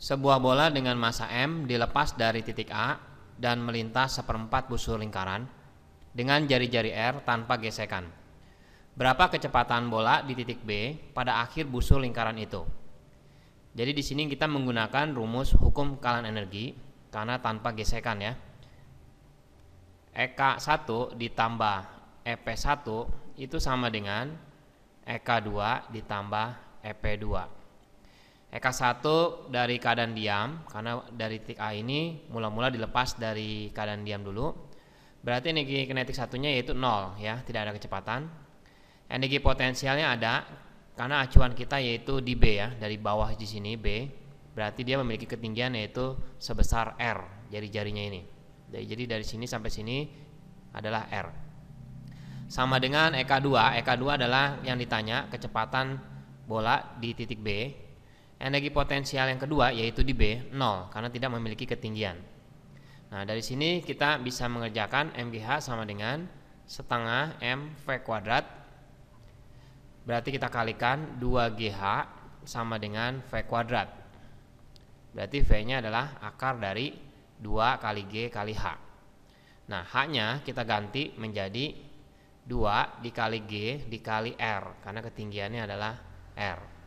Sebuah bola dengan massa M dilepas dari titik A dan melintas seperempat busur lingkaran dengan jari-jari R tanpa gesekan. Berapa kecepatan bola di titik B pada akhir busur lingkaran itu? Jadi di sini kita menggunakan rumus hukum kalan energi karena tanpa gesekan ya. EK1 ditambah EP1 itu sama dengan EK2 ditambah EP2 EK1 dari keadaan diam karena dari titik A ini mula-mula dilepas dari keadaan diam dulu. Berarti energi kinetik satunya yaitu 0 ya, tidak ada kecepatan. Energi potensialnya ada karena acuan kita yaitu di B ya, dari bawah di sini B. Berarti dia memiliki ketinggian yaitu sebesar R jari-jarinya ini. Jadi dari sini sampai sini adalah R. Sama dengan EK2, EK2 adalah yang ditanya kecepatan bola di titik B Energi potensial yang kedua yaitu di B, 0 karena tidak memiliki ketinggian. Nah, dari sini kita bisa mengerjakan MGH sama dengan setengah MV kuadrat. Berarti kita kalikan 2GH sama dengan V kuadrat. Berarti V-nya adalah akar dari 2 kali G kali H. Nah, H-nya kita ganti menjadi 2 dikali G dikali R karena ketinggiannya adalah R.